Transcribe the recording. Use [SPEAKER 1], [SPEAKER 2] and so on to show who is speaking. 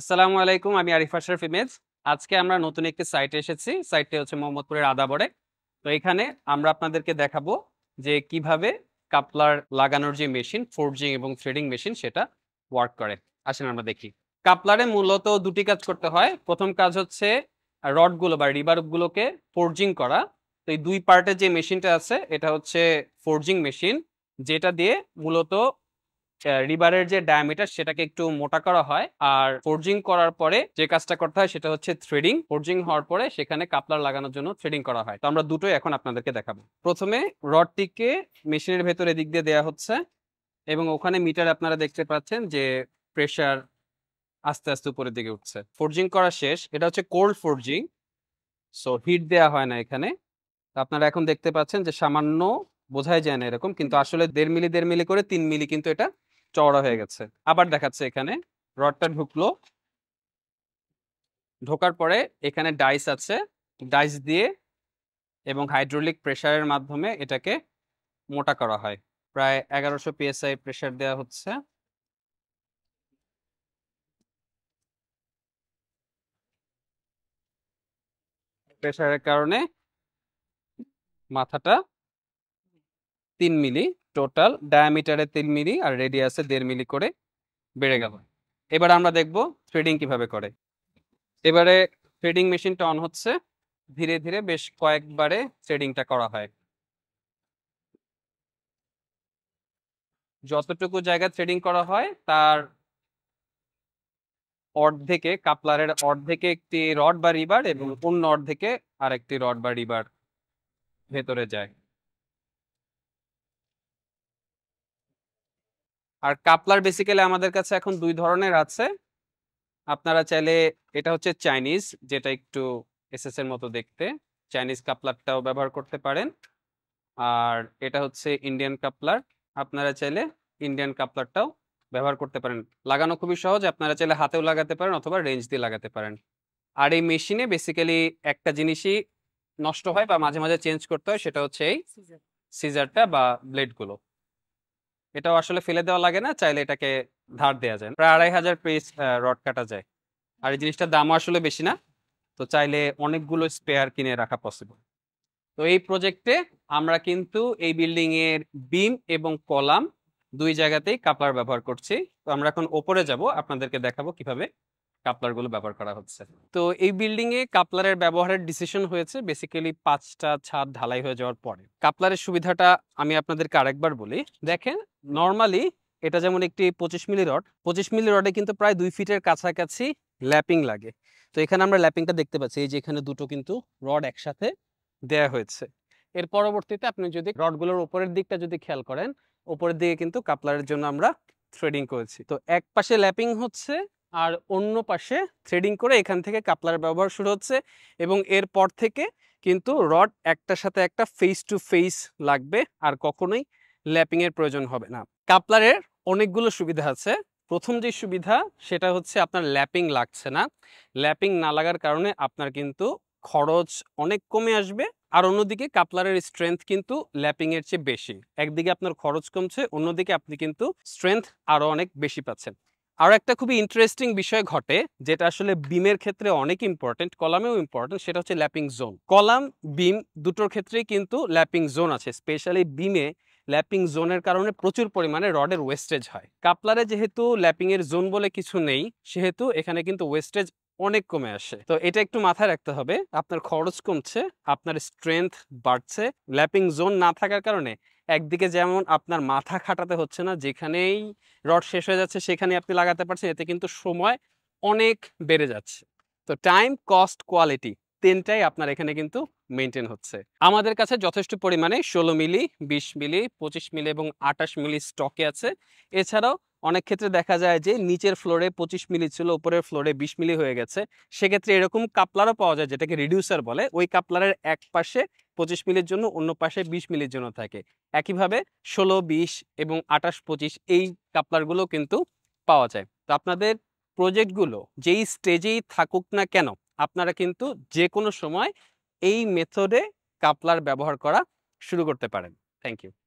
[SPEAKER 1] আসসালামু আলাইকুম আমি আরিফা শরফ ইমেজ আজকে আমরা নতুন একটি সাইটে এসেছি সাইটটি হচ্ছে মোহাম্মদপুরের আদাবড়ে তো এখানে আমরা আপনাদেরকে দেখাবো যে কিভাবে কাপলার লাগানোর যে মেশিন ফোরজিং এবং থ্রেডিং মেশিন সেটা ওয়ার্ক করে আসেন আমরা দেখি কাপলারে মূলত দুটি কাজ করতে হয় প্রথম কাজ হচ্ছে রডগুলো বা রিবারগুলোকে ফোরজিং করা তো এই দুই পার্টের যে মেশিনটা আছে এটা হচ্ছে ফোরজিং মেশিন যেটা দিয়ে মূলত রিবারের যে ডায়ামিটার সেটাকে একটু মোটা করা হয় আর ফোর্জিং করার পরে যে কাজটা করতে হয় সেটা হচ্ছে থ্রেডিং ফোরজিং হওয়ার পরে সেখানে কাপলার লাগানোর জন্য থ্রেডিং করা হয় তো আমরা দুটোই এখন আপনাদেরকে দেখাবো প্রথমে রডটিকে মেশিনের ভেতরে দিক দিয়ে দেওয়া হচ্ছে এবং ওখানে মিটার আপনারা দেখতে পাচ্ছেন যে প্রেশার আস্তে আস্তে উপরের দিকে উঠছে ফোরজিং করা শেষ এটা হচ্ছে কোল্ড ফোরজিং সো হিট দেওয়া হয় না এখানে আপনারা এখন দেখতে পাচ্ছেন যে সামান্য বোঝাই যায় না এরকম কিন্তু আসলে দেড় মিলি দেড় মিলি করে তিন মিলি কিন্তু এটা চওড়া হয়ে গেছে আবার দেখাচ্ছে এখানে রডটা ঢুকলো ঢোকার পরে এখানে ডাইস আছে ডাইস দিয়ে এবং হাইড্রোলিক প্রেশারের মাধ্যমে এটাকে মোটা করা হয় প্রায় এগারোশো পিএসআই প্রেশার দেওয়া হচ্ছে প্রেশারের কারণে মাথাটা তিন মিলি টোটাল ডায়ামিটারে তিন মিলি আর রেডিয়াসে দেড় মিলি করে বেড়ে গেল এবার আমরা দেখব থ্রেডিং কিভাবে করে এবারে থ্রেডিং মেশিনটা অন হচ্ছে ধীরে ধীরে বেশ কয়েকবারে থ্রেডিংটা করা হয় যতটুকু জায়গা থ্রেডিং করা হয় তার অর্ধেকে কাপলারের অর্ধেকে একটি রড বা রিবার এবং অন্য অর্ধেকে আরেকটি রড বা রিবার ভেতরে যায় আর কাপলার বেসিক্যালি আমাদের কাছে এখন দুই ধরনের আছে আপনারা চাইলে এটা হচ্ছে চাইনিজ যেটা একটু এসএস এর মতো দেখতে চাইনিজ কাপলারটাও ব্যবহার করতে পারেন আর এটা হচ্ছে ইন্ডিয়ান কাপলার আপনারা চাইলে ইন্ডিয়ান কাপলারটাও ব্যবহার করতে পারেন লাগানো খুবই সহজ আপনারা চাইলে হাতেও লাগাতে পারেন অথবা রেঞ্জ দিয়ে লাগাতে পারেন আর এই মেশিনে বেসিক্যালি একটা জিনিসই নষ্ট হয় বা মাঝে মাঝে চেঞ্জ করতে হয় সেটা হচ্ছে এই সিজারটা বা ব্লেডগুলো এটাও আসলে ফেলে দেওয়া লাগে না চাইলে এটাকে ধার দেওয়া যায় প্রায় আড়াই হাজার পিস রড কাটা যায় আর এই জিনিসটার দামও আসলে বেশি না তো চাইলে অনেকগুলো স্পেয়ার কিনে রাখা পসিবল তো এই প্রজেক্টে আমরা কিন্তু এই বিল্ডিং এর বিম এবং কলাম দুই জায়গাতেই কাপলার ব্যবহার করছি তো আমরা এখন ওপরে যাব আপনাদেরকে দেখাবো কিভাবে কাপলারগুলো ব্যবহার করা হচ্ছে তো এই বিল্ডিং এ কাপলারের ব্যবহারের ডিসিশন হয়েছে বেসিক্যালি পাঁচটা ছাদ ঢালাই হয়ে যাওয়ার পরে কাপলারের সুবিধাটা আমি আপনাদেরকে আরেকবার বলি দেখেন নর্মালি এটা যেমন একটি পঁচিশ মিলি রড পঁচিশ মিলি রডে কিন্তু প্রায় দুই ফিটের কাছাকাছি ল্যাপিং লাগে তো এখানে আমরা ল্যাপিংটা দেখতে পাচ্ছি এই যে এখানে দুটো কিন্তু রড একসাথে দেয়া হয়েছে এর পরবর্তীতে আপনি যদি রডগুলোর উপরের দিকটা যদি খেয়াল করেন উপরের দিকে কিন্তু কাপলারের জন্য আমরা থ্রেডিং করেছি তো এক পাশে ল্যাপিং হচ্ছে আর অন্য পাশে থ্রেডিং করে এখান থেকে কাপলার ব্যবহার শুরু হচ্ছে এবং এরপর থেকে কিন্তু রড একটার সাথে একটা ফেস টু ফেস লাগবে আর কখনোই ল্যাপিংয়ের প্রয়োজন হবে না কাপলারের অনেকগুলো সুবিধা আছে প্রথম যে সুবিধা সেটা হচ্ছে আপনার ল্যাপিং লাগছে না ল্যাপিং না লাগার কারণে আপনার কিন্তু খরচ অনেক কমে আসবে আর অন্যদিকে কাপলারের স্ট্রেংথ কিন্তু ল্যাপিংয়ের চেয়ে বেশি একদিকে আপনার খরচ কমছে অন্যদিকে আপনি কিন্তু স্ট্রেংথ আরও অনেক বেশি পাচ্ছেন আর একটা খুবই ইন্টারেস্টিং বিষয় ঘটে যেটা আসলে বিমের ক্ষেত্রে অনেক ইম্পর্টেন্ট কলামেও ইম্পর্টেন্ট সেটা হচ্ছে ল্যাপিং জোন কলাম বিম দুটোর ক্ষেত্রেই কিন্তু ল্যাপিং জোন আছে স্পেশালি বিমে ল্যাপিং জোনের কারণে প্রচুর পরিমাণে রডের ওয়েস্টেজ হয় কাপলারে যেহেতু ল্যাপিংয়ের জোন বলে কিছু নেই সেহেতু এখানে কিন্তু ওয়েস্টেজ অনেক কমে আসে তো এটা একটু মাথায় রাখতে হবে আপনার খরচ কমছে আপনার স্ট্রেংথ বাড়ছে ল্যাপিং জোন না থাকার কারণে একদিকে যেমন আপনার মাথা খাটাতে হচ্ছে না যেখানেই রড শেষ হয়ে যাচ্ছে সেখানে আপনি লাগাতে পারছেন এতে কিন্তু সময় অনেক বেড়ে যাচ্ছে তো টাইম কস্ট কোয়ালিটি তিনটাই আপনার এখানে কিন্তু মেনটেন হচ্ছে আমাদের কাছে যথেষ্ট পরিমাণে ষোলো মিলি বিশ মিলি পঁচিশ মিলি এবং আটাশ মিলি স্টকে আছে এছাড়াও অনেক ক্ষেত্রে দেখা যায় যে নিচের ফ্লোরে পঁচিশ মিলি ছিল উপরের ফ্লোরে বিশ মিলি হয়ে গেছে সেক্ষেত্রে এরকম কাপলারও পাওয়া যায় যেটাকে রিডিউসার বলে ওই কাপলারের এক পাশে পঁচিশ মিলির জন্য অন্য পাশে বিশ মিলির জন্য থাকে একইভাবে ষোলো বিশ এবং আটাশ পঁচিশ এই কাপলারগুলো কিন্তু পাওয়া যায় তো আপনাদের প্রজেক্টগুলো যেই স্টেজেই থাকুক না কেন আপনারা কিন্তু যে কোনো সময় এই মেথডে কাপলার ব্যবহার করা শুরু করতে পারেন থ্যাংক ইউ